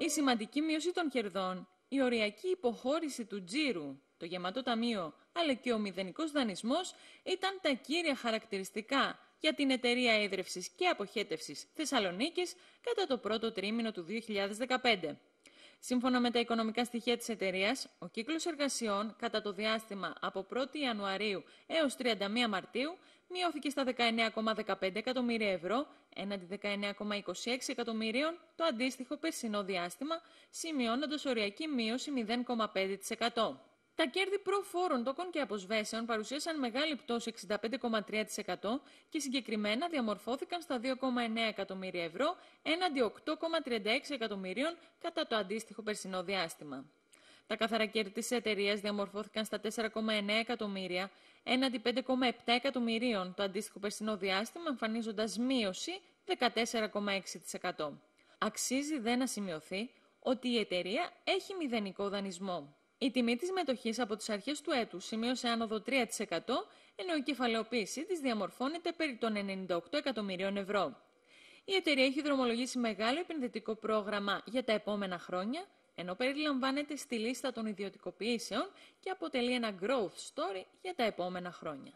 Η σημαντική μείωση των κερδών, η οριακή υποχώρηση του τζίρου, το γεματό ταμείο, αλλά και ο μηδενικός δανεισμός ήταν τα κύρια χαρακτηριστικά για την εταιρεία ίδρυυσης και αποχέτευσης Θεσσαλονίκης κατά το πρώτο τρίμηνο του 2015. Σύμφωνα με τα οικονομικά στοιχεία της εταιρείας, ο κύκλος εργασιών κατά το διάστημα από 1η Ιανουαρίου έως 31 Μαρτίου μειώθηκε στα 19,15 εκατομμύρια ευρώ έναντι 19,26 εκατομμυρίων το αντίστοιχο περσινό διάστημα, σημειώνοντας οριακή μείωση 0,5%. Τα κέρδη προφόρων, τόκων και αποσβέσεων παρουσίασαν μεγάλη πτώση 65,3% και συγκεκριμένα διαμορφώθηκαν στα 2,9 εκατομμύρια ευρώ έναντι 8,36 εκατομμυρίων κατά το αντίστοιχο περσινό διάστημα. Τα καθαρά κέρδη της εταιρείας διαμορφώθηκαν στα 4,9 εκατομμύρια έναντι 5,7 εκατομμυρίων το αντίστοιχο περσινό διάστημα εμφανίζοντας μείωση 14,6%. Αξίζει δε να σημειωθεί ότι η εταιρεία έχει μηδενικό δανεισμό. Η τιμή της μετοχής από τις αρχές του έτους σημείωσε άνοδο 3%, ενώ η κεφαλαιοποίησή της διαμορφώνεται περί των 98 εκατομμυρίων ευρώ. Η εταιρεία έχει δρομολογήσει μεγάλο επενδυτικό πρόγραμμα για τα επόμενα χρόνια, ενώ περιλαμβάνεται στη λίστα των ιδιωτικοποιήσεων και αποτελεί ένα growth story για τα επόμενα χρόνια.